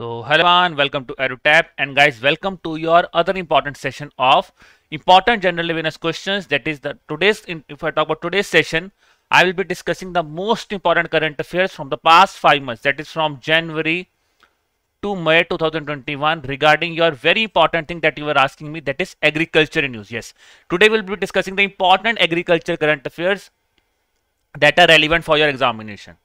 So hello everyone, welcome to EduTap and guys welcome to your other important session of important general awareness questions that is the today's if I talk about today's session I will be discussing the most important current affairs from the past 5 months that is from January to May 2021 regarding your very important thing that you were asking me that is agriculture news yes today we'll be discussing the important agriculture current affairs that are relevant for your examination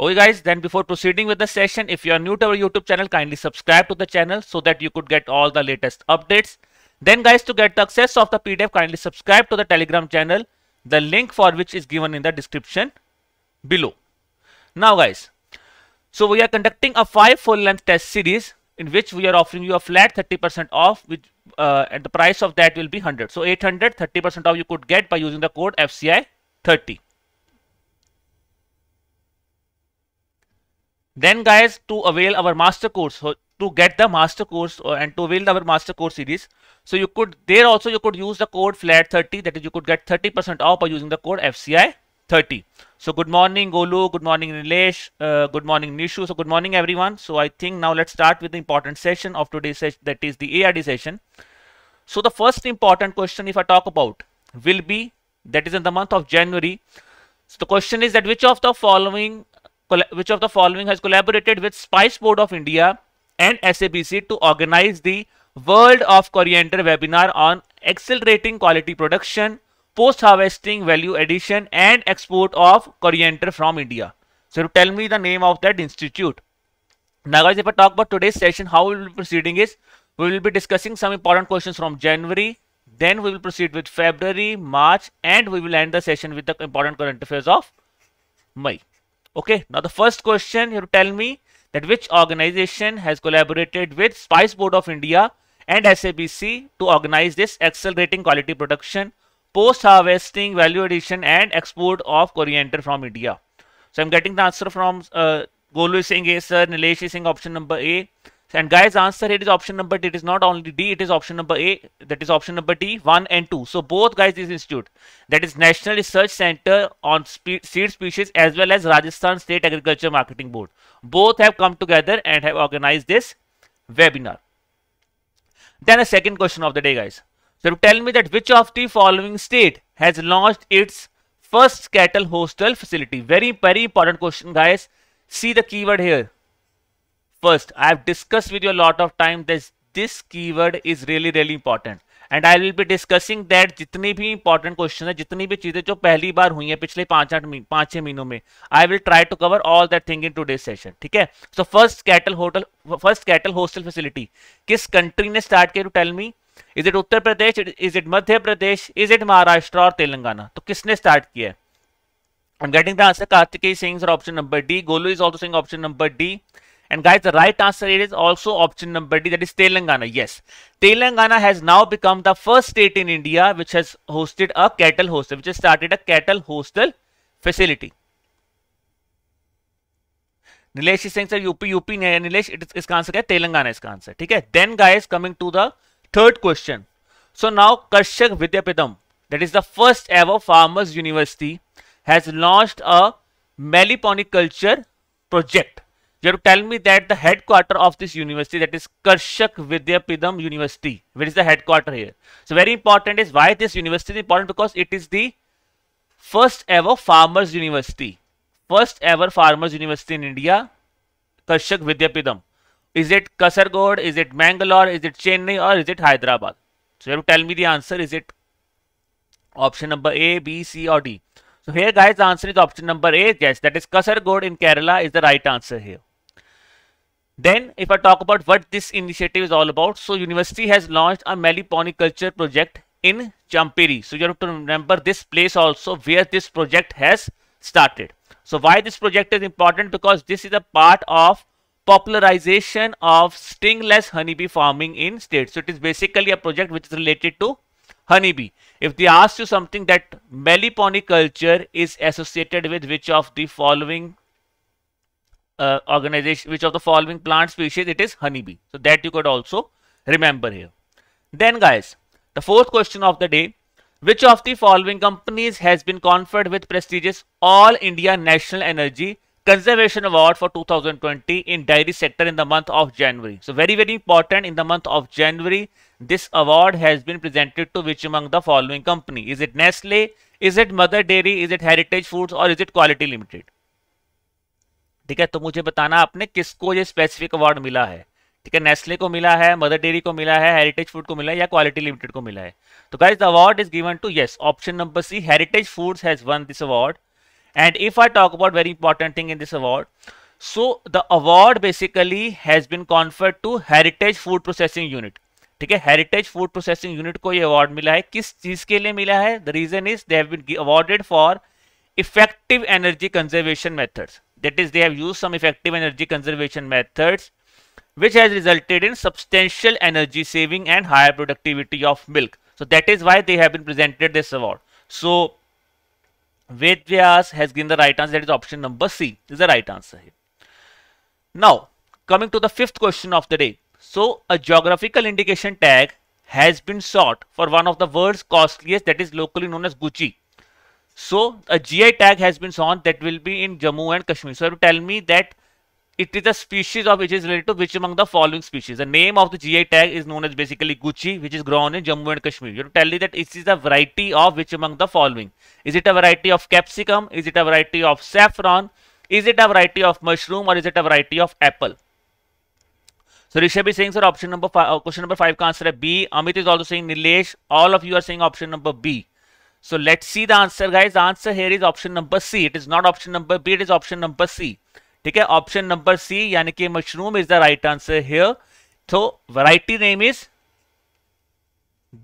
Okay guys, then before proceeding with the session, if you are new to our YouTube channel, kindly subscribe to the channel so that you could get all the latest updates. Then guys, to get the access of the PDF, kindly subscribe to the Telegram channel, the link for which is given in the description below. Now guys, so we are conducting a five full length test series in which we are offering you a flat 30% off which uh, at the price of that will be 100. So 800, 30% off you could get by using the code FCI 30. Then guys, to avail our master course, so to get the master course uh, and to avail our master course series, so you could there also you could use the code FLAT30 that is you could get 30% off by using the code FCI 30. So good morning Golu, good morning Nilesh, uh, good morning Nishu. So good morning everyone. So I think now let's start with the important session of today's session that is the ARD session. So the first important question if I talk about will be that is in the month of January. So the question is that which of the following which of the following has collaborated with Spice Board of India and SABC to organize the World of Coriander webinar on accelerating quality production, post-harvesting value addition and export of coriander from India. So tell me the name of that institute. Now guys, if I talk about today's session, how we will be proceeding is, we will be discussing some important questions from January, then we will proceed with February, March and we will end the session with the important current affairs of May. Okay, now the first question you have to tell me that which organization has collaborated with Spice Board of India and SABC to organize this accelerating quality production, post-harvesting value addition and export of coriander from India. So I'm getting the answer from uh, Golu is saying A, sir. Nilesh Singh. option number A. And guys, answer it is option number D. It is not only D, it is option number A. That is option number D, 1 and 2. So both guys this institute, that is National Research Center on Spe Seed Species as well as Rajasthan State Agriculture Marketing Board. Both have come together and have organized this webinar. Then a second question of the day, guys. So tell me that which of the following state has launched its first cattle hostel facility? Very, very important question, guys. See the keyword here first i have discussed with you a lot of time this this keyword is really really important and I will be discussing that जितनी भी important question है जितनी भी चीजें जो पहली बार हुई है पिछले पांच आठ पांच छह महीनों में I will try to cover all that thing in today session ठीक है so first cattle hotel first cattle hostel facility किस कंट्री ने स्टार्ट किया to tell me is it Uttar Pradesh is it Madhya Pradesh is it Maharashtra और तेलंगाना तो किसने स्टार्ट किया I'm getting the answer. Kartik is saying sir, option number D. Golu is also saying option number D. And guys, the right answer is also option number D, that is Telangana. Yes, Telangana has now become the first state in India which has hosted a cattle hostel, which has started a cattle hostel facility. Nilesh is saying, sir, UP, UP, Nilesh, it is, its answer, Telangana is answer. Okay? Then guys, coming to the third question. So now, Karshak Vidyapidam, that is the first ever farmer's university, has launched a meliponiculture project you have to tell me that the headquarter of this university that is Karshak Vidyapidam University, where is the headquarter here? So very important is why this university is important because it is the first ever farmers university, first ever farmers university in India, Karshak Vidyapidam. Is it Kasargod? Is it Mangalore? Is it Chennai? Or is it Hyderabad? So you have to tell me the answer. Is it option number A, B, C, or D? So here guys, the answer is option number A. Yes, that is Kasargod in Kerala is the right answer here. Then if I talk about what this initiative is all about, so university has launched a meliponiculture project in Champiri. So you have to remember this place also where this project has started. So why this project is important because this is a part of popularization of stingless honeybee farming in state. So it is basically a project which is related to honeybee. If they ask you something that meliponiculture is associated with which of the following uh, organization, which of the following plant species it is honeybee. So that you could also remember here. Then guys, the fourth question of the day, which of the following companies has been conferred with prestigious All India National Energy Conservation Award for 2020 in dairy sector in the month of January? So very, very important in the month of January, this award has been presented to which among the following company? Is it Nestle? Is it Mother Dairy? Is it Heritage Foods or is it Quality Limited? ठीक है तो मुझे बताना आपने किसको ये specific award मिला है ठीक है नेस्ले को मिला है मदर डेयरी को मिला है हेरिटेज फूड को मिला है या क्वालिटी लिमिटेड को मिला है तो guys the award is given to yes option number C heritage food has won this award and if I talk about very important thing in this award so the award basically has been conferred to heritage food processing unit ठीक है heritage food processing unit को ये award मिला है किस चीज के लिए मिला है the reason is they have been awarded for effective energy conservation methods That is, they have used some effective energy conservation methods which has resulted in substantial energy saving and higher productivity of milk. So that is why they have been presented this award. So Vedvyas has given the right answer. That is option number C is the right answer here. Now coming to the fifth question of the day. So a geographical indication tag has been sought for one of the world's costliest that is locally known as Gucci. So a GI tag has been shown that will be in Jammu and Kashmir. So tell me that it is a species of which is related to which among the following species. The name of the GI tag is known as basically Gucci, which is grown in Jammu and Kashmir. You have to tell me that it is a variety of which among the following. Is it a variety of capsicum? Is it a variety of saffron? Is it a variety of mushroom or is it a variety of apple? So Rishabh is saying, sir, option number five, uh, question number five, answer B. Amit is also saying Nilesh. All of you are saying option number B. So let's see the answer guys. The answer here is option number C. It is not option number B. It is option number C. ठीक है option number C यानी कि mushroom is the right answer here तो variety name is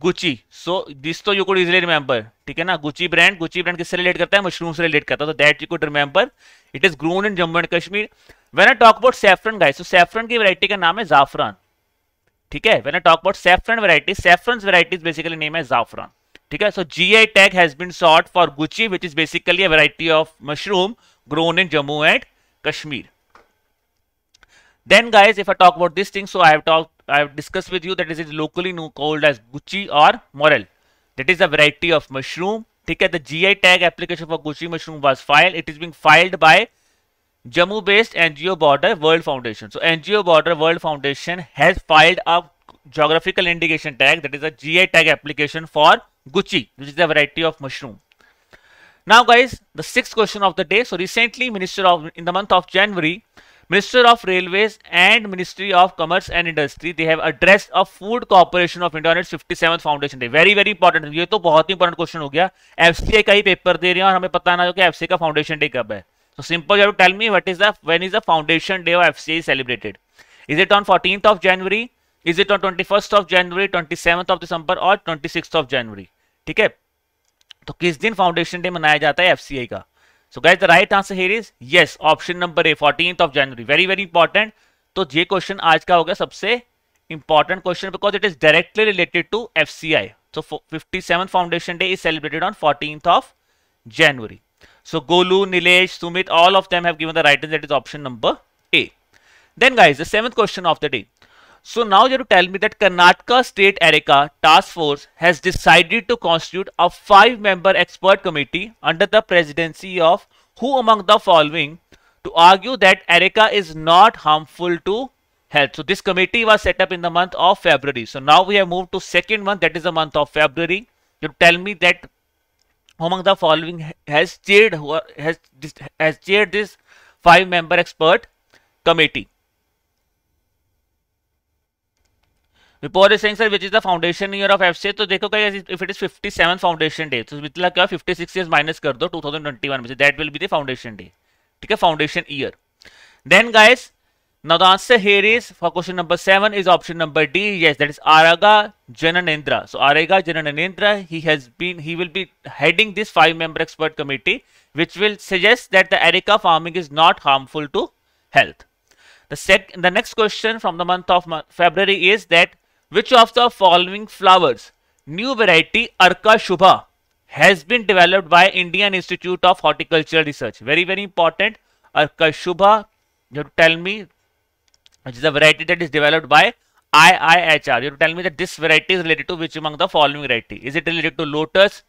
Guchhi so this तो you could easily remember ठीक है ना Gucci brand Gucci brand किससे रिलेट करता है मशरूम से रिलेट करता है तो that you could remember it is grown in Jammu and Kashmir when I talk about saffron guys तो सेफरन की वैरायटी का नाम है जाफरान ठीक है when I talk about saffron variety saffron variety basically name है जाफरान ठीक है so GI tag has been sought for Guchhi which is basically a variety of grown in Jammu and Kashmir. Then guys, if I talk about this thing, so I have talked, I have discussed with you that is locally known called as Gucci or Morel. That is a variety of mushroom. Take the GI tag application for Gucci mushroom was filed. It is being filed by Jammu based NGO Border World Foundation. So NGO Border World Foundation has filed a geographical indication tag that is a GI tag application for Gucci which is a variety of mushroom. Now guys the sixth question of the day so recently minister of in the month of January Minister of Railways and Ministry of Commerce and Industry they have addressed a Food Corporation of India on 57th Foundation Day. Very very important. ye to bahut hi important question ho gaya fci ka hi paper de rahe hain aur hame pata na पता ki fci ka foundation day kab hai so simple you have to tell me what is the when is the foundation day of fci celebrated is it on 14th of january is it on twenty first of January twenty seven of December और twenty six of January ठीक है तो किस दिन foundation day मनाया जाता है FCI का so guys the right answer here is yes option number A fourteen of January very very important तो ये क्वेश्चन आज का हो गया सबसे important question because it is directly related to F C I so fifty seven foundation day is celebrated on fourteen of January so Golu Nilesh Sumit all of them have given the right answer that is option number A then guys the seventh question of the day So now you have to tell me that Karnataka State Erika Task Force has decided to constitute a five-member expert committee under the presidency of who among the following to argue that Erika is not harmful to health. So this committee was set up in the month of February. So now we have moved to second month that is the month of February. You tell me that among the following has chaired has has chaired this five member expert committee. Vipor is saying, sir, which is the foundation year of FCA? So, देखो if it is 57 foundation day, so इतना क्या 56 years So, 2021 that will be the foundation day. ठीक है foundation year. Then guys, now the answer here is for question number seven is option number D. Yes, that is Araga Jananendra. So Araga Jananendra, he has been, he will be heading this five-member expert committee, which will suggest that the Erica farming is not harmful to health. the next question from the month of February is that which of the following flowers, new variety Arka Shubha, has been developed by Indian Institute of Horticultural Research? Very, very important. Arka Shubha, you have to tell me, which is a variety that is developed by IIHR. You have to tell me that this variety is related to which among the following variety? Is it related to lotus?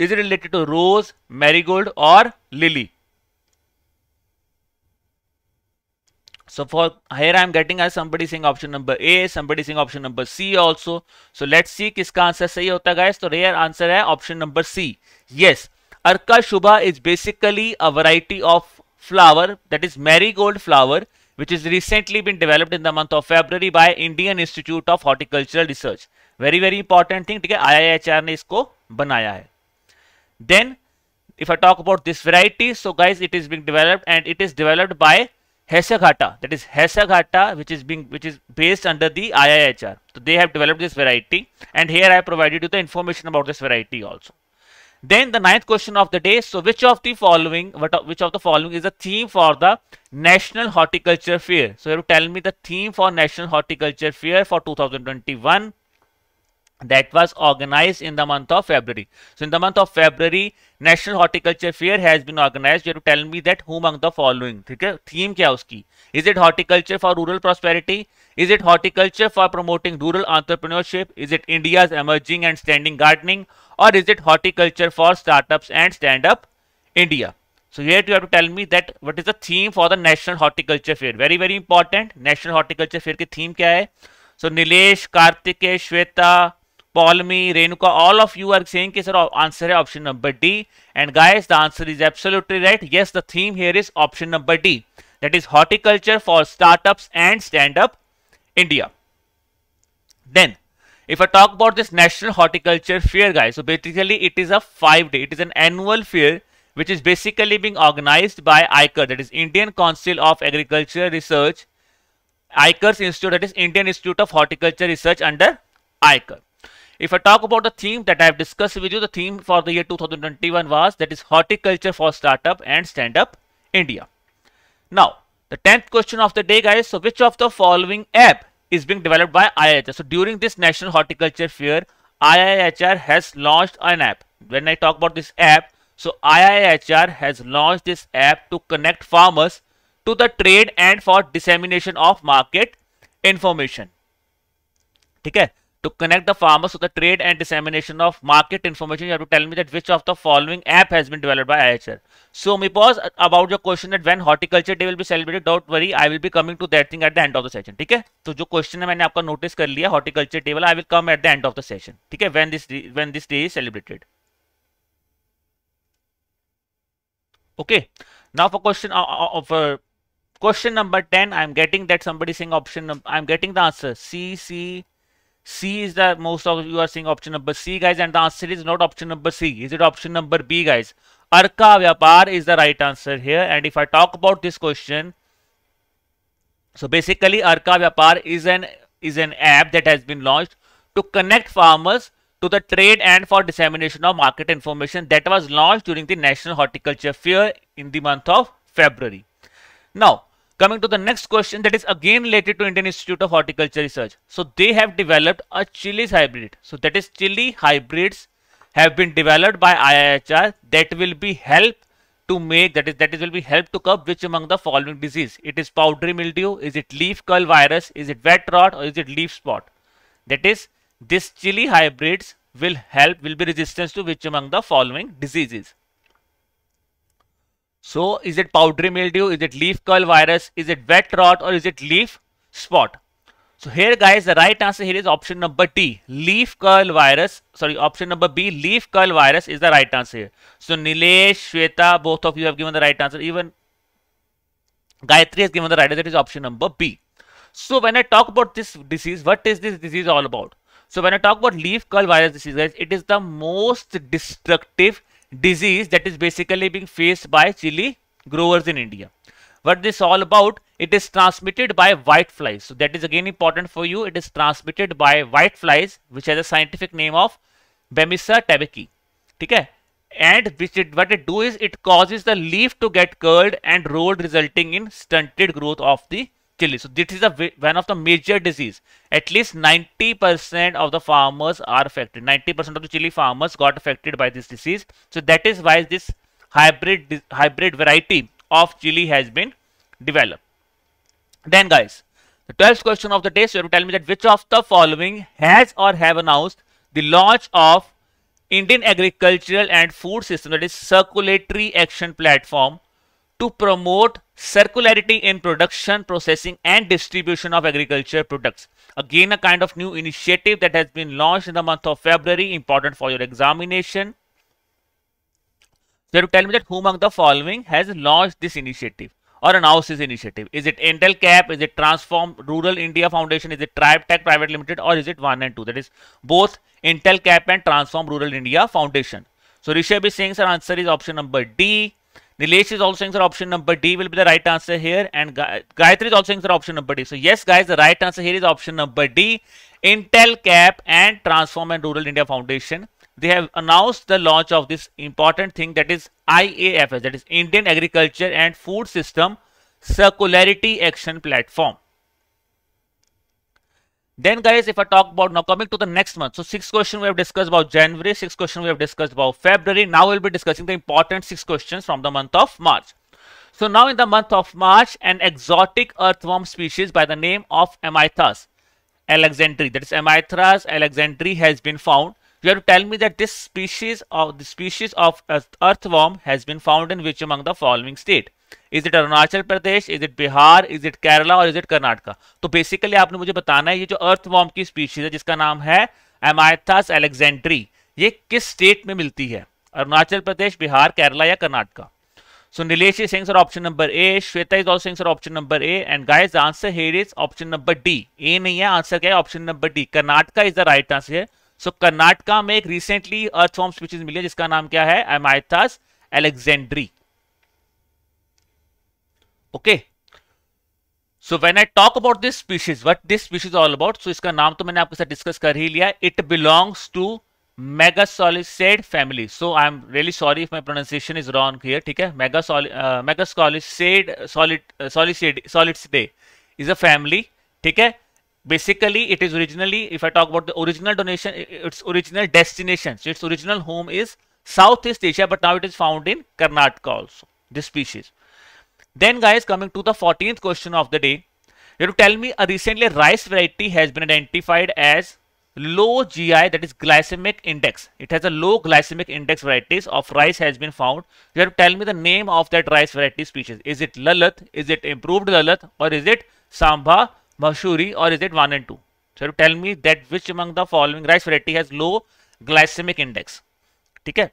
Is it related to rose, marigold or lily? So for here I am getting as somebody saying option number A, somebody saying option number C also. So let's see किसका answer सही होता guys. so rare answer है option number C. Yes, arka shubha is basically a variety of flower that is marigold flower which is recently been developed in the month of February by Indian Institute of Horticultural Research. Very very important thing. ठीक है IIHR ने इसको बनाया है. Then if I talk about this variety, so guys it is being developed and it is developed by Hesagata, that is Hesagata, which is being which is based under the IIHR. So they have developed this variety, and here I provided you the information about this variety also. Then the ninth question of the day. So which of the following, which of the following is the theme for the National Horticulture Fair? So you have to tell me the theme for National Horticulture Fair for 2021 that was organized in the month of February. So in the month of February, National Horticulture Fair has been organized. You have to tell me that who among the following, ठीक Theme Is it horticulture for rural prosperity? Is it horticulture for promoting rural entrepreneurship? Is it India's emerging and standing gardening? Or is it horticulture for startups and stand-up India? So here you have to tell me that what is the theme for the National Horticulture Fair? Very very important. National Horticulture Fair की theme क्या So Nilesh, Kartikesh, Shweta, Palmi, Renuka, all of you are saying that sir answer is option number D. And guys, the answer is absolutely right. Yes, the theme here is option number D. That is horticulture for startups and stand-up India. Then, if I talk about this National Horticulture Fair, guys, so basically it is a five-day, it is an annual fair which is basically being organized by ICAR, that is Indian Council of Agriculture Research, ICAR's Institute, that is Indian Institute of Horticulture Research under ICAR. If I talk about the theme that I have discussed with you, the theme for the year 2021 was that is horticulture for startup and stand up India. Now, the 10th question of the day guys, so which of the following app is being developed by IIHR? So during this National Horticulture Fair, IIHR has launched an app. When I talk about this app, so IIHR has launched this app to connect farmers to the trade and for dissemination of market information. Okay. to connect the farmers to the trade and dissemination of market information you have to tell me that which of the following app has been developed by IHR so me pause about your question that when horticulture day will be celebrated don't worry I will be coming to that thing at the end of the session ठीक है तो जो question है मैंने आपका notice कर लिया horticulture day वाला I will come at the end of the session ठीक है when this when this day is celebrated okay now for question uh, of uh, question number 10 i am getting that somebody saying option i am getting the answer c c C is the most of you are seeing option number C guys and the answer is not option number C. Is it option number B guys? Arka Vyapar is the right answer here and if I talk about this question. So basically Arka Vyapar is an is an app that has been launched to connect farmers to the trade and for dissemination of market information that was launched during the National Horticulture Fair in the month of February. Now Coming to the next question that is again related to Indian Institute of Horticulture Research. So they have developed a chilies hybrid. So that is chili hybrids have been developed by IIHR that will be help to make that is that is will be help to curb which among the following disease. It is powdery mildew, is it leaf curl virus, is it wet rot or is it leaf spot. That is this chili hybrids will help will be resistance to which among the following diseases. So is it powdery mildew? Is it leaf curl virus? Is it wet rot or is it leaf spot? So here guys, the right answer here is option number D, leaf curl virus. Sorry, option number B, leaf curl virus is the right answer here. So Nilesh, Shweta, both of you have given the right answer. Even Gayatri has given the right answer. That is option number B. So when I talk about this disease, what is this disease all about? So when I talk about leaf curl virus disease, guys, it is the most destructive disease that is basically being faced by chili growers in India. What this all about? It is transmitted by white flies. So that is again important for you. It is transmitted by white flies, which has a scientific name of Bemisa tabacchi. Okay? And which it, what it do is it causes the leaf to get curled and rolled resulting in stunted growth of the chili. So this is a one of the major disease. At least 90% of the farmers are affected. 90% of the chili farmers got affected by this disease. So that is why this hybrid hybrid variety of chili has been developed. Then guys, the 12th question of the day, so you have to tell me that which of the following has or have announced the launch of Indian agricultural and food system that is circulatory action platform to promote circularity in production, processing and distribution of agriculture products. Again, a kind of new initiative that has been launched in the month of February, important for your examination. So you have to tell me that who among the following has launched this initiative or announced this initiative. Is it Intel Cap? Is it Transform Rural India Foundation? Is it Tribe Tech Private Limited? Or is it 1 and 2? That is both Intel Cap and Transform Rural India Foundation. So Rishabh is saying sir answer is option number D. Nilesh is also saying, sir, option number D will be the right answer here. And Gayatri is also saying, sir, option number D. So, yes, guys, the right answer here is option number D. Intel Cap and Transform and Rural India Foundation. They have announced the launch of this important thing that is IAFS, that is Indian Agriculture and Food System Circularity Action Platform. Then guys, if I talk about now coming to the next month, so six question we have discussed about January, six question we have discussed about February. Now we'll be discussing the important six questions from the month of March. So now in the month of March, an exotic earthworm species by the name of Amithas alexandri, that is Amithas alexandri has been found. You have to tell me that this species of the species of earthworm has been found in which among the following state. Is it Arunachal Pradesh is it Bihar is it Kerala और is it Karnataka तो basically आपने मुझे बताना है ये जो earthworm की species है जिसका नाम है एमायथास एलेक्जेंड्री ये किस स्टेट में मिलती है अरुणाचल प्रदेश बिहार केरला या Karnataka so Nilesh saying sir option number A Shweta Shweta is also saying sir option number A. And guys, the answer here is नहीं है आंसर क्या है option number D Karnataka is the right answer है सो कर्नाटका में एक रिसेंटली अर्थ फॉर्म स्पीशीज मिली है जिसका नाम क्या है एमाइथास एलेक्जेंड्री okay so when i talk about this species what this species all about so iska naam to maine aapke sath discuss kar hi liya it belongs to megasolicid family so i am really sorry if my pronunciation is wrong here theek hai megasolicid uh, megasolicid solid uh, solicid solicidae is a family theek hai basically it is originally if i talk about the original donation its original destination so its original home is southeast asia but now it is found in karnataka also this species Then guys, coming to the 14th question of the day, you have to tell me a recently rice variety has been identified as low GI that is glycemic index. It has a low glycemic index varieties of rice has been found. You have to tell me the name of that rice variety species. Is it Lalith? Is it improved Lalith? Or is it Samba, Masuri, Or is it 1 and 2? So you have to tell me that which among the following rice variety has low glycemic index. Okay.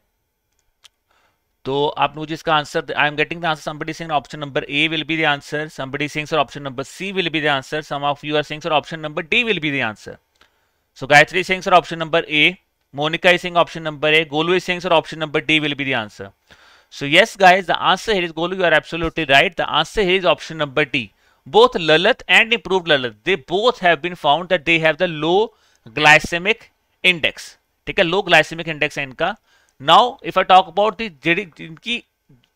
तो आप लोग जिसका answer I am getting the answer somebody saying option number A will be the answer somebody saying sir option number C will be the answer some of you are saying sir option number D will be the answer so Gayatri saying sir option number A Monika saying option number A Golvi saying sir option number D will be the answer so yes guys the answer hair Golu you are absolutely right the answer here option number D both Lalit and improve Lalit they both have been found that they have the low glycemic index ठीक है लो glycemic index है इनका Now, if I talk about the jinki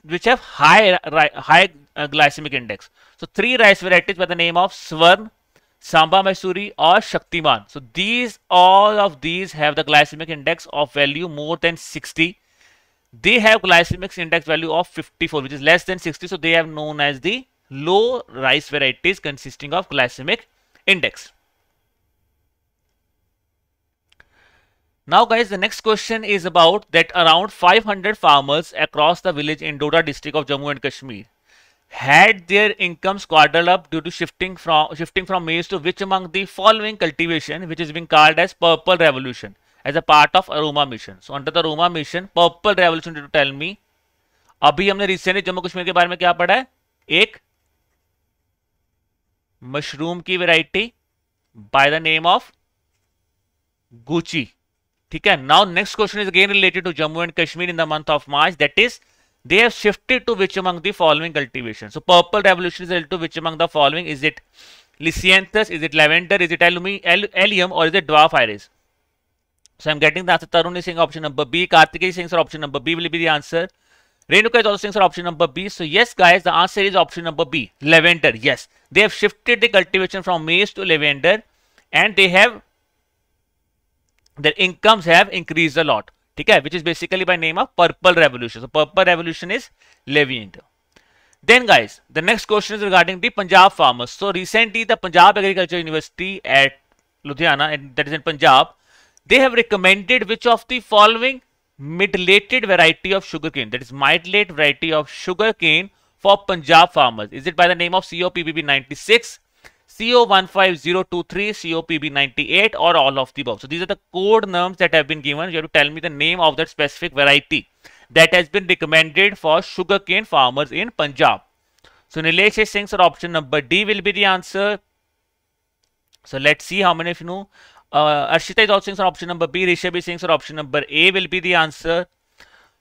which have high high uh, glycemic index. So three rice varieties by the name of Swarn, Samba Mysuri or Shaktiman. So these all of these have the glycemic index of value more than 60. They have glycemic index value of 54 which is less than 60. So they are known as the low rice varieties consisting of glycemic index. Now guys, the next question is about that around 500 farmers across the village in Doda district of Jammu and Kashmir had their incomes quadrupled up due to shifting from shifting from maize to which among the following cultivation which is being called as purple revolution as a part of aroma mission so under the aroma mission purple revolution you tell me अभी हमने recently Jammu Kashmir के बारे में क्या पढ़ा है एक mushroom की variety by the name of Gucci. ठीक है now next question is again related to Jammu and Kashmir in the month of March that they have shifted to which among the following cultivation so purple revolution is related to which among the following is it lisianthus is it lavender is it alumi, or is it dwarf iris so i'm getting the answer tarun is saying option number b kartik is saying sir option number b will be the answer renuka is also saying sir option number b so yes guys the answer is option number b lavender yes they have shifted the cultivation from maize to lavender and they have their incomes have increased a lot okay? which is basically by name of purple revolution so purple revolution is levy then guys the next question is regarding the punjab farmers so recently the punjab agriculture university at ludhiana and that is in punjab they have recommended which of the following methylated variety of sugarcane that is methylate variety of sugarcane for punjab farmers is it by the name of CoPPB 96 CO15023, COPB98 or all of the above. So these are the code norms that have been given. You have to tell me the name of that specific variety that has been recommended for sugarcane farmers in Punjab. So Nilesh is saying sir option number D will be the answer. So let's see how many of you know. Uh, Arshita is also saying sir option number B. Rishabh is saying sir option number A will be the answer.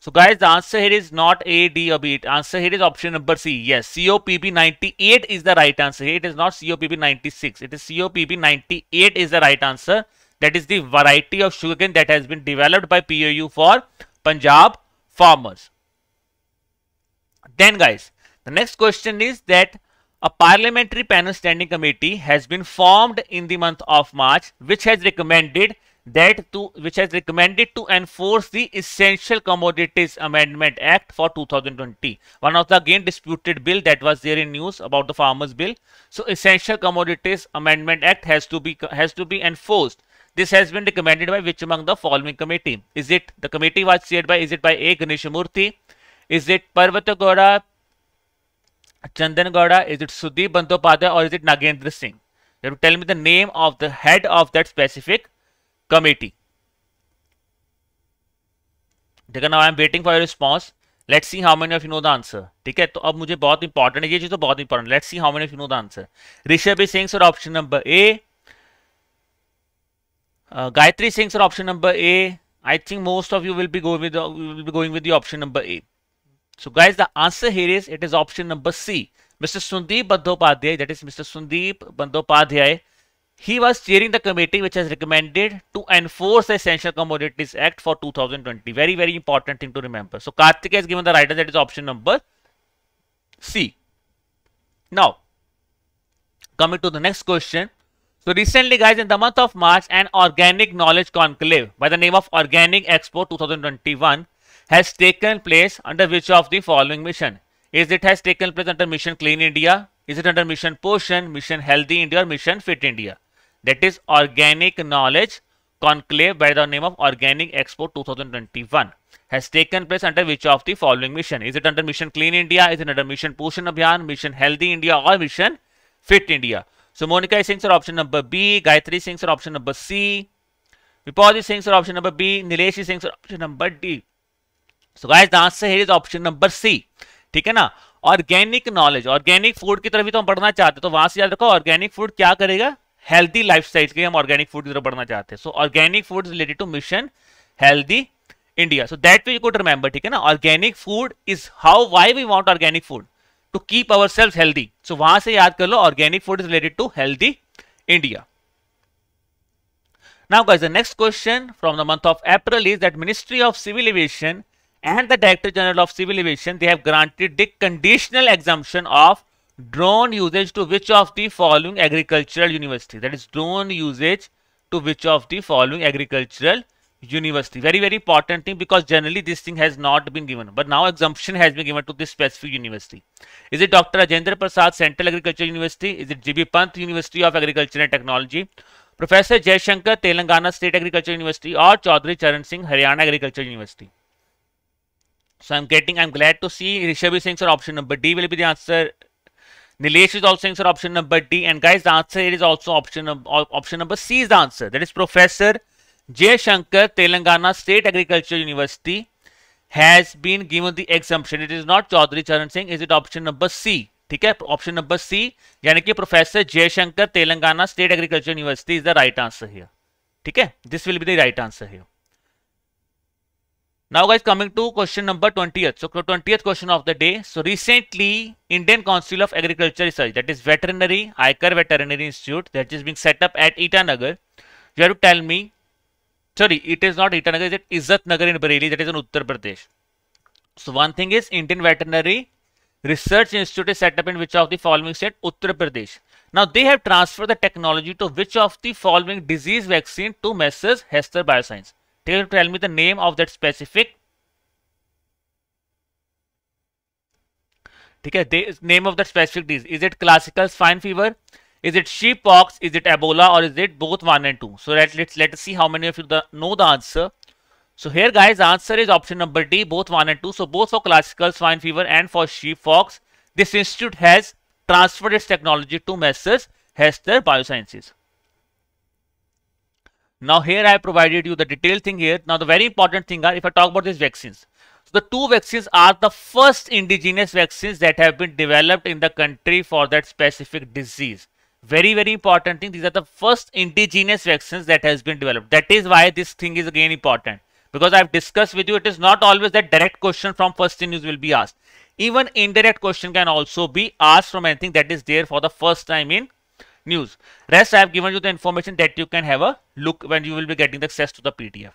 So guys, the answer here is not A, D or B. Answer here is option number C. Yes, COPP 98 is the right answer. it is not COPP 96. It is COPP 98 is the right answer. That is the variety of sugarcane that has been developed by POU for Punjab farmers. Then guys, the next question is that a parliamentary panel standing committee has been formed in the month of March which has recommended that to which has recommended to enforce the Essential Commodities Amendment Act for 2020. One of the again disputed bill that was there in news about the farmers bill. So Essential Commodities Amendment Act has to be has to be enforced. This has been recommended by which among the following committee? Is it the committee was chaired by? Is it by A. Murthy? Is it Parvata Gowda, Chandan Gowda? Is it Sudhi Bandopadhyay or is it Nagendra Singh? You have to tell me the name of the head of that specific committee ठीक है ना I am waiting for your response let's see how many of you know the answer ठीक है तो अब मुझे बहुत important है ये चीज तो बहुत important let's see how many of you know the answer Rishabh saying sir option number A Gayatri saying sir option number A I think most of you will be go with will be going with the option number A so guys the answer here is it is option number C mister Sandeep Bandopadhyay that is mister Sandeep Bandopadhyay He was chairing the committee which has recommended to enforce the Essential Commodities Act for 2020. Very, very important thing to remember. So Kartik has given the right answer that is option number C. Now, coming to the next question. So recently guys in the month of March an organic knowledge conclave by the name of Organic Expo 2021 has taken place under which of the following mission? Is it has taken place under mission Clean India? Is it under mission Potion, mission Healthy India or mission Fit India? that is organic knowledge conclave by the name of organic expo 2021 has taken place under which of the following mission is it under mission clean india is it under mission poshan abhiyan mission healthy india or mission fit india so monica is saying sir option number b gayatri is saying sir option number c Vipaz is saying sir option number b nilesh is saying sir option number d so guys the answer here is option number c ठीक है ना organic knowledge organic food की तरफ ही तो हम पढ़ना चाहते तो वहां से याद रखो ऑर्गेनिक फूड क्या करेगा हेल्दी लाइफ स्टाइल के हम ऑर्गेनिक फूड की तरफ बढ़ना चाहते हैं so organic food related to mission healthy India so that way you could remember ठीक है ना organic food is how why we want organic food to keep our self healthy so वहां से याद कर लो organic food is related to healthy India Now, guys, the next question from the month of April is that Ministry of Civil Aviation and the Director General of Civil Aviation they have granted the conditional exemption of drone usage to which of the following agricultural university that is drone usage to which of the following agricultural university very very important thing because generally this thing has not been given but now exemption has been given to this specific university is it dr Ajendra prasad central agriculture university is it gb pant university of agriculture and technology professor jay shankar telangana state agriculture university or chaudhary charan singh haryana agriculture university so i'm getting i'm glad to see rishabh singh sir option number d will be the answer Nilesh is also answer option number D. And guys, the answer is also option option number C is the answer. That is Professor J. Shankar, Telangana State Agricultural University has been given the exemption. It is not Chaudhary Charan Singh. Is it option number C? ठीक है number C, C यानी कि professor Jayashankar Telangana state agriculture university is the right answer here ठीक है this will be the right now guys coming to question number 20th. So 20th question of the day. So recently Indian Council of Agriculture Research that is veterinary, Ikar Veterinary Institute that is being set up at Itanagar. You have to tell me, sorry it is not Itanagar, it is Izzat Nagar in Bareilly that is in Uttar Pradesh. So one thing is Indian Veterinary Research Institute is set up in which of the following state? Uttar Pradesh. Now they have transferred the technology to which of the following disease vaccine to Messrs. Hester Bioscience tell, tell me the name of that specific ठीक है name of the specific is it it classical swine fever is it sheep pox is it Ebola और is it both one and two so let let's let see how many of you know the answer. so here guys answer is option number d both 1 and 2 so both for classical swine fever and for sheep pox, this institute has transferred its technology to messrs hester biosciences now here I have provided you the detailed thing here. Now the very important thing are if I talk about these vaccines. So the two vaccines are the first indigenous vaccines that have been developed in the country for that specific disease. Very, very important thing. These are the first indigenous vaccines that has been developed. That is why this thing is again important. Because I've discussed with you, it is not always that direct question from first news will be asked. Even indirect question can also be asked from anything that is there for the first time in news. Rest I have given you the information that you can have a look when you will be getting the access to the PDF.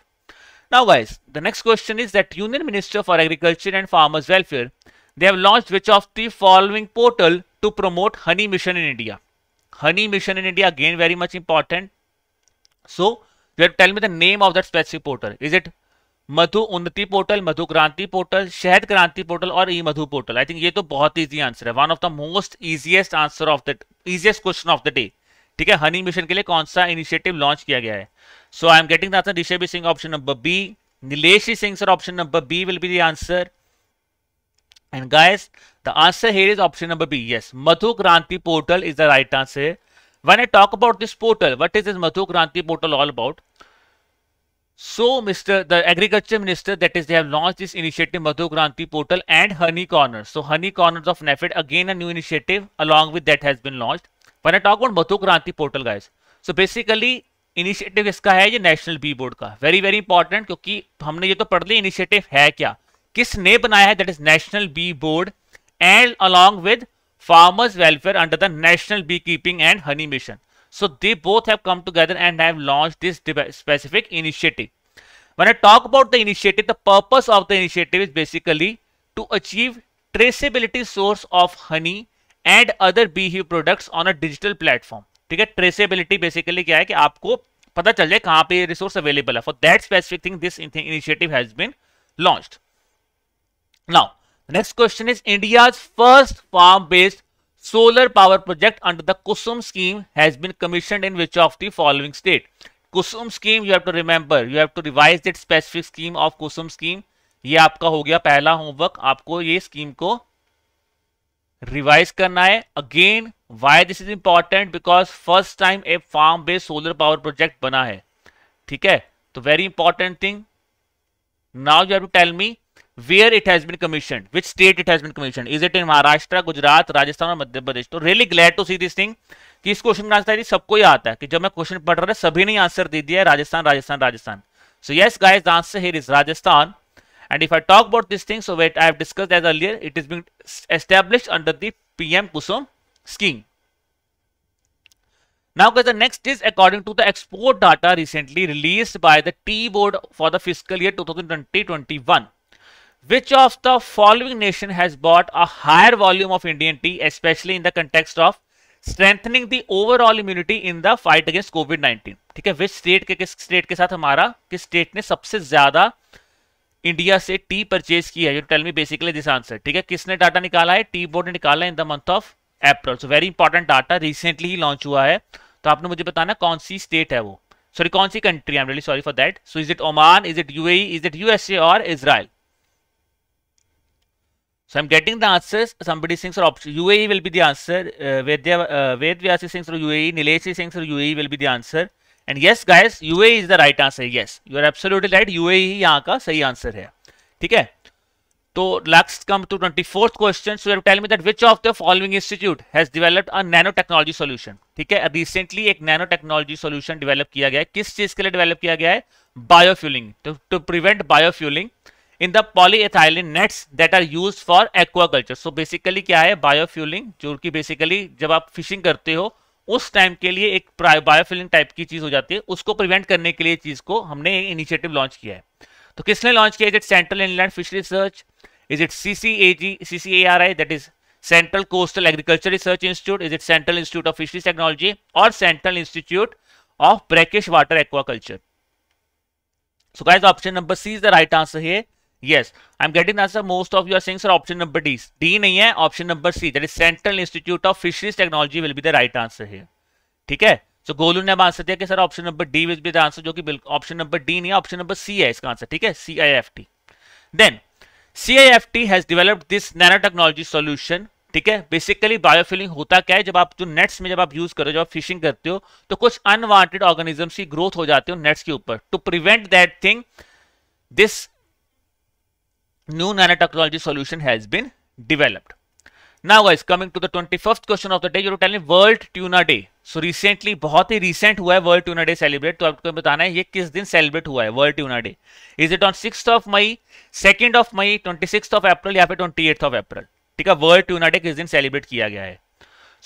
Now guys, the next question is that Union Minister for Agriculture and Farmers Welfare, they have launched which of the following portal to promote honey mission in India. Honey mission in India again very much important. So you have to tell me the name of that specific portal. Is it Madhu Unnati portal मधु क्रांति portal शहद क्रांति portal और ई मधु portal I think ये तो बहुत easy answer है one of the most easiest answer of the easiest question of the day ठीक है हनी मिशन के लिए कौन सा इनिशिएटिव लॉन्च किया गया है so I am getting the answer Rishabh Singh option number B Nilesh saying sir option number B will be the answer And guys, the answer here is option number B. Yes, Madhu Granthi portal is the right answer. When I talk about this portal, is is this Madhu Granthi portal all So, Mr. the agriculture minister, that is, they have launched this initiative, Madhu Kranti portal and Honey Corners. So, Honey Corners of NAFED, again a new initiative along with that has been launched. When I talk about Madhu Kranti portal, guys, so basically initiative इसका है ये national bee board का very very important क्योंकि हमने ये तो पढ़ लिया इनिशिएटिव है क्या किसने बनाया है that is national bee board and along with farmers welfare under the national beekeeping and honey mission So they both have come together and have launched this specific initiative. When I talk about the initiative, the purpose of the initiative is basically to achieve traceability source of honey and other bee products on a digital platform. Platform ठीक है traceability basically क्या है कि आपको पता चल जाए कहाँ पे रिसोर्स अवेलेबल है for that specific thing this initiative has been launched now next question is India's first farm based solar power project under the kusum scheme has been commissioned in which of the following state kusum scheme you have to remember you have to revise that specific scheme of kusum scheme ये आपका हो गया पहला homework आपको ये scheme को revise करना है again why this is important because first time a farm based solar power project बना है ठीक है तो very important thing now you have to tell me where it has been commission which state it has been commission is it in Maharashtra Gujarat Rajasthan और मध्य प्रदेश तो really glad to see this thing कि इस question का आंसर सबको ही आता है कि जब मैं क्वेश्चन पढ़ रहा है सभी ने आंसर दे दिया है Rajasthan Rajasthan Rajasthan so yes guys the answer here is Rajasthan and if I talk about this thing so wait I have as earlier it is being established under the PM Kusum scheme now guys the next is according to the export data recently released by the tea board for the fiscal year 2020-21 which of the following nation has bought a higher volume of Indian tea, especially in the context of strengthening the overall immunity in the fight against COVID-19? ठीक है which state के किस state के साथ हमारा किस state ने सबसे ज्यादा इंडिया से टी परचेज किया है tell me basically this answer ठीक है किसने डाटा निकाला है टी बोर्ड ने निकाला है in the month of April so very important data recently ही लॉन्च हुआ है तो आपने मुझे बताना कौन सी स्टेट है वो सॉरी कौन सी country I am really sorry for that so is it Oman is it UAE is it USA और Israel So I'm getting the answers. Somebody sings for option. UAE will be the answer. Uh, Vedya, uh, Ved Vyas sings for UAE. Nilesh sings for UAE will be the answer. And yes, guys, UAE is the right answer. Yes, you are absolutely right. UAE ही यहाँ का सही answer है. ठीक है? So let's come to 24th question. So you have to tell me that which of the following institute has developed a nanotechnology solution? ठीक है? Recently एक nanotechnology solution develop किया गया है. किस चीज के लिए develop किया गया है? Biofueling. To, to prevent biofueling. In the polyethylene nets that are use for aquaculture so basically क्या है बायोफ्यूलिंग जो कि बेसिकली जब आप फिशिंग करते हो उस टाइम के लिए एक बायोफ्यूलिंग टाइप की चीज हो जाती है उसको प्रिवेंट करने के लिए चीज को हमने इनिशिएटिव लॉन्च किया है तो किसने लॉन्च किया is it central inland fish research is it C C A G C C A R I that is central coastal agriculture research institute is it central institute of fisheries technology और central institute of brackish water aquaculture so guys option number C is the right answer here yes I am getting answer most of you're saying option number D D नहीं है option number see that is central institute of fisheries technology will be the right answer है ठीक है so, Golu ने अब answer दिया कि sir option number D will be the answer जो कि ऑप्शन नंबर डी नहीं है ऑप्शन नंबर सी है इसका आंसर ठीक है C I F T then C I F T has developed this nanotechnology solution ठीक है बेसिकली बायोफिलिंग होता क्या है जब आप जो नेट्स में जब आप यूज करो जब आप फिशिंग करते हो तो कुछ अनवांटेड ऑर्गेनिजम्स की ग्रोथ हो जाती है नेट्स के ऊपर to prevent that thing this new nanotechnology solution has been developed. Now guys, coming to the 21st question of the day, you have to tell me World Tuna Day. So recently, बहुत ही recent हुआ है World Tuna Day celebrate. तो आपको बताना है ये किस दिन celebrate हुआ है World Tuna Day. Is it on 6th of May, 2nd of May, 26th of April या फिर 28th of April? ठीक है World Tuna Day किस दिन celebrate किया गया है?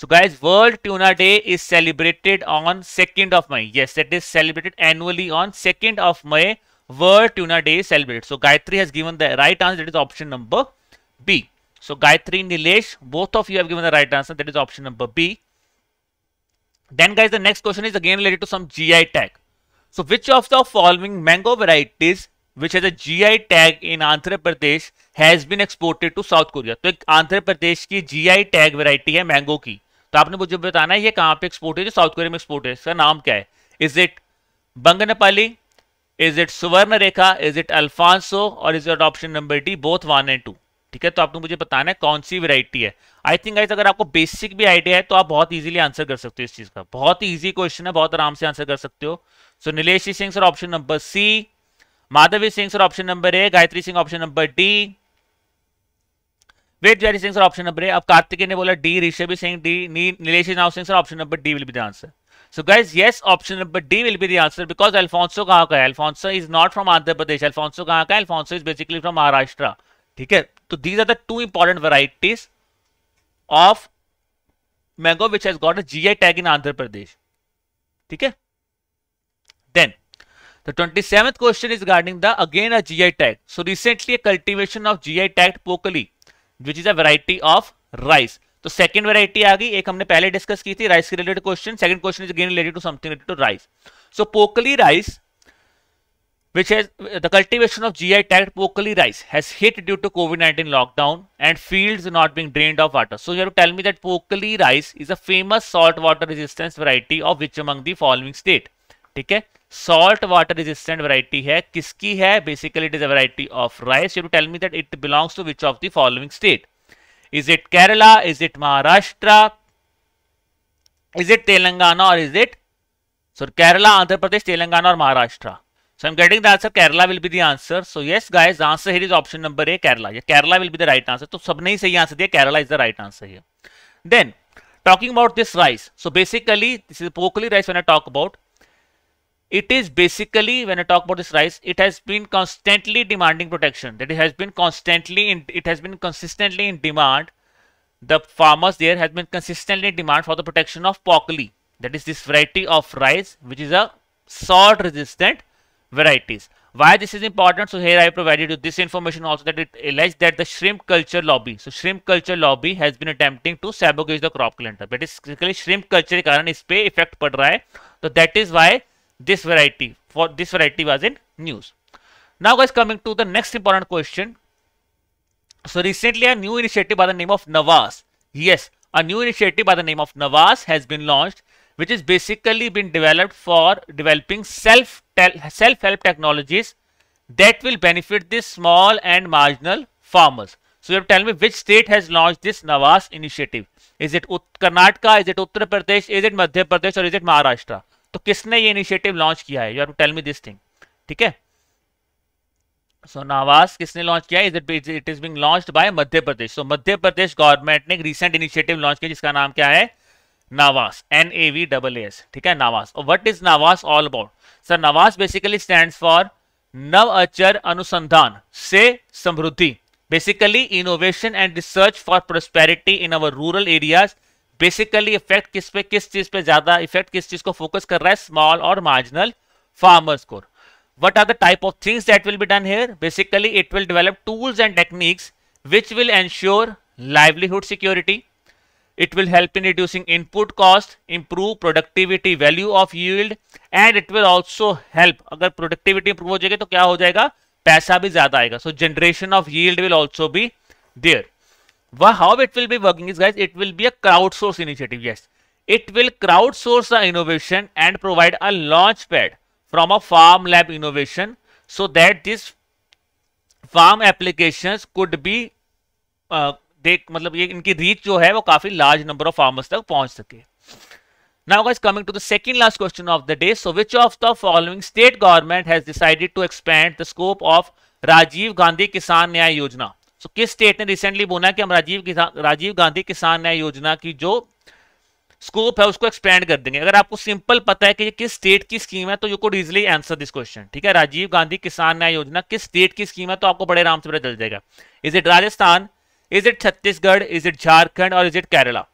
So guys, World Tuna Day is celebrated on 2nd of May. Yes, it is celebrated annually on 2nd of May World Tuna Day celebrated. So Gayatri has given the right answer. That is option number B. So Gayatri, Nilesh, both of you have given the right answer. That is option number B. Then guys, the next question is again related to some GI tag. So which of the following mango varieties which has a GI tag in Andhra Pradesh has been exported to South Korea? तो एक आंध्र प्रदेश की GI tag variety है mango की तो आपने मुझे बताना है ये कहाँ पे एक्सपोर्ट है जो साउथ कोरिया में एक्सपोर्ट है इसका नाम क्या है is it Banganapalli is it Suvarna Rekha is it Alphonso और is it option number D both one and two ठीक है तो आपको मुझे बताना है कौन सी वेराइटी है आई थिंक गाइस अगर आपको बेसिक भी आइडिया है तो आप बहुत इजीली आंसर कर सकते हो इस चीज का बहुत ही इजी क्वेश्चन है बहुत आराम से आंसर कर सकते हो so so, Nilesh saying sir option number C Madhavi Singh sir option number A Gayatri saying option number D wait Jayri saying sir option number A अब कार्तिकेय ने बोला D Rishabh saying D Nilesh now saying sir option number D will be the answer So guys, yes, option number D will be the answer because Alfonso kahan ka hai? Alfonso is not from Andhra Pradesh. Alfonso kahan ka hai? Alfonso is basically from Maharashtra. ठीक है तो these are the two important varieties of mango which has got a gi tag in andhra pradesh ठीक है then The 27th question is regarding the again a GI tag. So recently a cultivation of GI tagged Pokali, which is a variety of rice. तो second variety आ गई एक हमने पहले discuss की थी राइस के related question second question is again related to something related to rice so Pokkali rice which has the cultivation of GI tag Pokkali rice has hit due to कोविड-19 lockdown and fields not being drained of water so you have to tell me that Pokkali rice is a famous salt water resistance variety of which among the following state ठीक है salt water resistant variety है किसकी है basically it is a variety of rice you have to tell me that it belongs to which of the following state is it Kerala is it Maharashtra is it Telangana और is it sir Kerala Andhra Pradesh Telangana और Maharashtra so am getting the answer Kerala will be the answer so yes guys answer here is option number A Kerala Kerala will be the right answer तो सबने ही सही answer दिया Kerala is the right answer then talking about this rice so basically this is Pokkali rice when I talk about it is basically when i talk about this rice it has been constantly demanding protection that it has been constantly in, it has been consistently in demand the farmers there has been consistently in demand for the protection of Pokli, that is this variety of rice which is a salt resistant varieties why this is important so here i provided you this information also that it alleged that the shrimp culture lobby so shrimp culture lobby has been attempting to sabotage the crop calendar but it's basically shrimp culture karan is pay effect pad raha so that is why this variety for this variety was in news. Now guys coming to the next important question. So recently a new initiative by the name of Navas. Yes, a new initiative by the name of Navas has been launched which is basically been developed for developing self self-help technologies that will benefit these small and marginal farmers. So you have to tell me which state has launched this Navas initiative. Is it Ut Karnataka? Is it Uttar Pradesh? Is it Madhya Pradesh or is it Maharashtra? तो किसने ये initiative launch किया है you to tell me this thing ठीक है so NAVAAS किसने launch किया is it it is being launch by Madhya Pradesh so Madhya Pradesh government ने एक रिसेंट इनिशिएटिव लॉन्च किया जिसका नाम क्या है NAVAAS N A V double S ठीक है नावास और is NAVAAS all about sir NAVAAS basically stand for नव अचर अनुसंधान से समृद्धि basically innovation and research for prosperity in our rural areas basically effect किस पे किस चीज पे ज्यादा इफेक्ट किस चीज को फोकस कर रहा है स्मॉल और मार्जिनल फार्मर्स को what are the type of things that will be done here basically it will develop tools and techniques which will ensure livelihood security it will help in reducing input cost improve productivity value of yield and it will also help अगर productivity improve हो जाएगी तो क्या हो जाएगा पैसा भी ज्यादा आएगा so generation of yield will also be there how it will be working is guys, it will be a crowdsource initiative. Yes, it will crowdsource the innovation and provide a launch pad from a farm lab innovation so that this farm applications could be uh, देख मतलब ये इनकी reach जो है वो काफी large number of farmers तक पहुंच सके Now guys coming to the second last question of the day. So which of the following state government has decided to expand the scope of Rajiv Gandhi Kisan Nyay Yojana? सो किस state ने recently बोला कि हम राजीव राजीव गांधी किसान न्याय योजना की जो स्कोप है उसको एक्सपेंड कर देंगे अगर आपको सिंपल पता है कि ये किस स्टेट की स्कीम है तो you could easily answer this question ठीक है राजीव गांधी किसान न्याय योजना किस स्टेट की स्कीम है तो आपको बड़े आराम से पता चल जाएगा is it Rajasthan is it Chhattisgarh is it Jharkhand और is it Kerala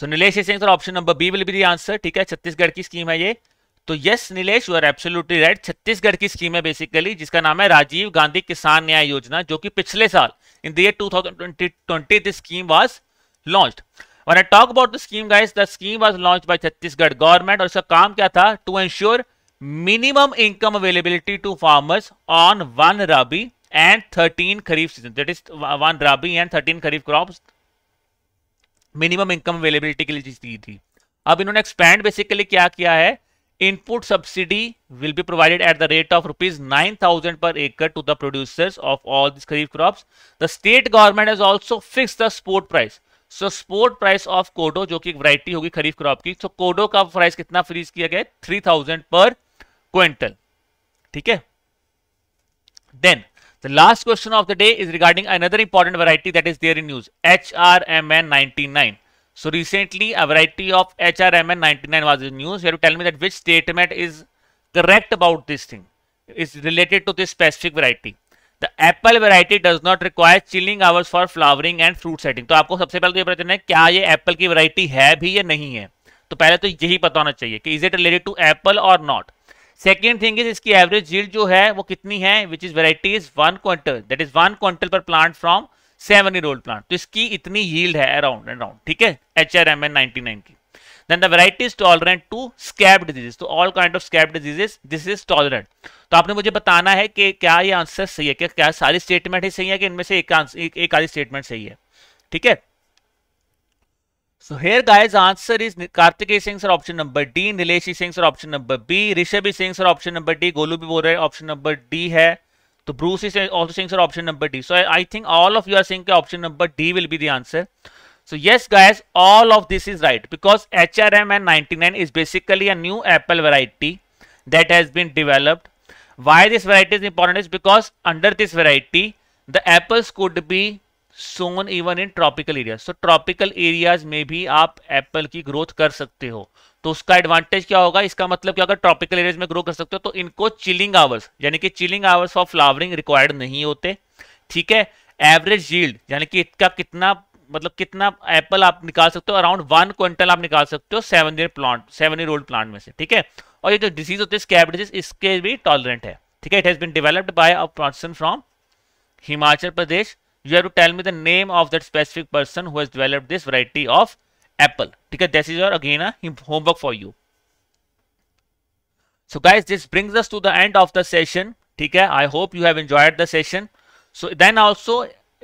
so Nilesh option number B will be the answer ठीक है छत्तीसगढ़ की स्कीम है ये तो yes Nilesh you are absolutely right Chhattisgarh की स्कीम है बेसिकली जिसका नाम है राजीव गांधी किसान न्याय योजना जो कि पिछले साल in the two thousand scheme was launch when I talk about the scheme guys the scheme was launch by Chhattisgarh government और इसका काम क्या था to ensure minimum income availability to farmers on one rabi and thirteen kharif season that is one rabi and thirteen kharif crop minimum income availability के लिए चीज दी थी अब इन्होंने एक्सपैंड बेसिकली क्या किया है input subsidy will be provided at the rate of rupees nine thousand per एकड़ to the producers of all this kharif crop the state government has also fix the support price so support price of kodo जो कि एक variety होगी खरीफ crop की सो तो कोडो का price कितना freeze किया गया थ्री थाउजेंड पर क्विंटल ठीक है then the last question of the day is regarding another important variety that is there in news H R M N ninety nine So recently a variety of HRMN 99 was in news. You have to tell me that which statement is correct about this thing. is related to this specific variety. The apple variety does not require chilling hours for flowering and fruit setting. तो आपको सबसे पहले तो ये पता चलना है क्या ये apple की variety है भी या नहीं है तो पहले तो यही पता होना चाहिए कि is it related to apple or not second thing is इसकी एवरेज यील्ड जो है वो कितनी है which is variety is one quintal that is one quintal per plant from seven old plant तो इसकी इतनी यील्ड है अराउंड एंड राउंड ठीक है एच आर एम एन की then the varieties tolerant to scab diseases तो all kind of scab diseases this is tolerant तो आपने मुझे बताना है कि क्या ये आंसर सही है क्या क्या सारी स्टेटमेंट ही सही है कि इनमें से एक आंसर एक आधी स्टेटमेंट सही है ठीक है option number D Nilesh Singh sir option number B Rishabh Singh option number D Golu भी बोल रहे हैं ऑप्शन नंबर डी है तो Bruce is also saying sir option number D. So I, think all of you are saying option number D will be the answer. So yes guys, all of this is right because HRMN99 is basically a new Apple variety that has been developed. Why this variety is important is because under this variety, the apples could be sown even in tropical areas. So tropical areas may be आप apple की growth कर सकते तो उसका advantage क्या होगा इसका मतलब क्या अगर ट्रॉपिकल एरियाज में ग्रो कर सकते हो तो इनको चिलिंग आवर्स यानी कि chilling hours for flowering required नहीं होते ठीक है एवरेज जील्ड यानी कि इसका कितना मतलब कितना एप्पल आप निकाल सकते हो अराउंड वन क्विंटल आप निकाल सकते हो seven year plant seven year old plant में से ठीक है और ये जो डिजीज होती है स्कैब डिजीज इसके भी टॉलरेंट है ठीक है it has been developed by a person from Himachal Pradesh you have to tell me the name of that specific person who has developed this variety of Apple. Okay, this is is your again homework for so guys this brings us to the end of the session Okay, i hope you have enjoyed the session so then also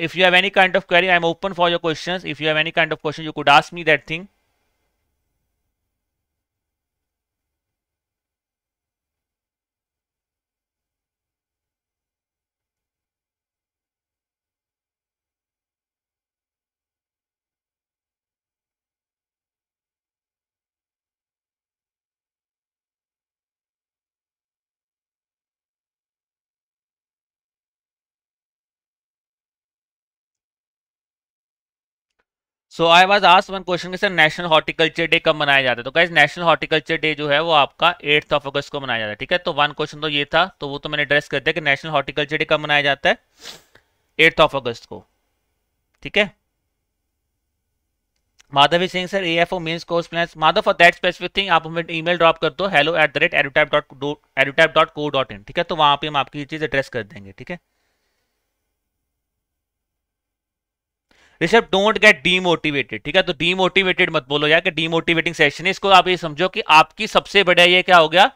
if you have any kind of query i'm open for your questions if you have any kind of question you could ask me that thing so I was asked one question sir national horticulture day कब मनाया जाता है तो कैसे national horticulture day जो है वो आपका एट्थ ऑफ अगस्त को मनाया जाता है ठीक है तो वन क्वेश्चन तो ये था तो वो तो मैंने एड्रेस कर दिया कि नेशनल हॉर्टिकल्चर डे कब मनाया जाता है एट्थ ऑफ अगस्त को ठीक है Madhavi Singh sir A F O mean course plan Madhav for that specific thing आप हमें ई मेल ड्रॉप कर दो hello at the rate EduTap dot EduTap dot co dot in ठीक है तो वहाँ पे हम आपकी चीज़ एड्रेस कर देंगे ठीक है ऋषभ डोंट गेट डीमोटिवेटेड ठीक है तो डीमोटिवेटेड मत बोलो यार कि डीमोटिवेटिंग सेशन है इसको आप ये समझो कि आपकी सबसे बड़ा ये क्या हो गया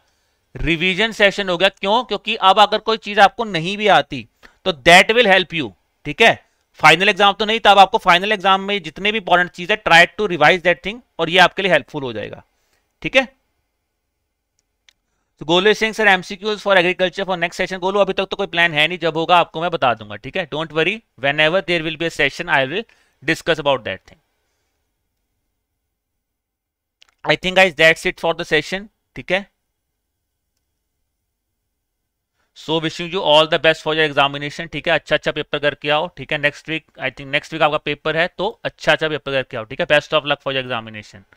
रिवीजन सेशन हो गया क्यों क्योंकि अब अगर कोई चीज आपको नहीं भी आती तो दैट विल हेल्प यू ठीक है फाइनल एग्जाम तो नहीं था अब आपको फाइनल एग्जाम में जितने भी इंपॉर्टेंट चीज है try to revise that thing और ये आपके लिए हेल्पफुल हो जाएगा ठीक है तो Golu Singh sir MCQs for agriculture for next session Golu अभी तक तो कोई प्लान है नहीं जब होगा आपको मैं बता दूंगा ठीक है don't worry whenever there will be session I will discuss about that thing I think I that's it for the session ठीक है so wishing you all the best for your examination ठीक है अच्छा अच्छा paper करके आओ ठीक है next week I think next week आपका पेपर है तो अच्छा अच्छा पेपर करके आओ ठीक है best of luck for your examination